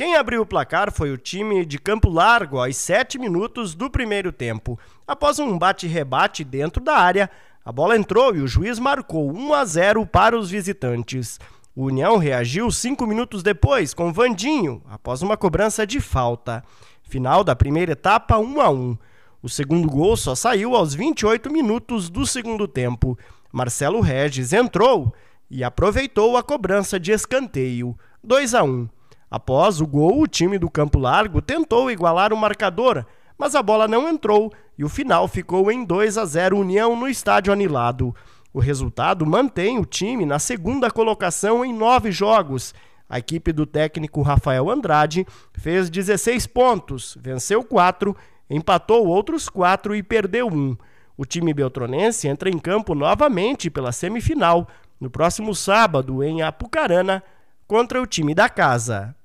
Quem abriu o placar foi o time de Campo Largo aos 7 minutos do primeiro tempo. Após um bate-rebate dentro da área, a bola entrou e o juiz marcou 1 a 0 para os visitantes. O União reagiu cinco minutos depois com Vandinho, após uma cobrança de falta. Final da primeira etapa 1 a 1. O segundo gol só saiu aos 28 minutos do segundo tempo. Marcelo Regis entrou e aproveitou a cobrança de escanteio 2 a 1. Após o gol, o time do Campo Largo tentou igualar o marcador, mas a bola não entrou e o final ficou em 2 a 0 União no estádio anilado. O resultado mantém o time na segunda colocação em nove jogos. A equipe do técnico Rafael Andrade fez 16 pontos, venceu quatro, empatou outros quatro e perdeu um. O time beltronense entra em campo novamente pela semifinal no próximo sábado em Apucarana contra o time da casa.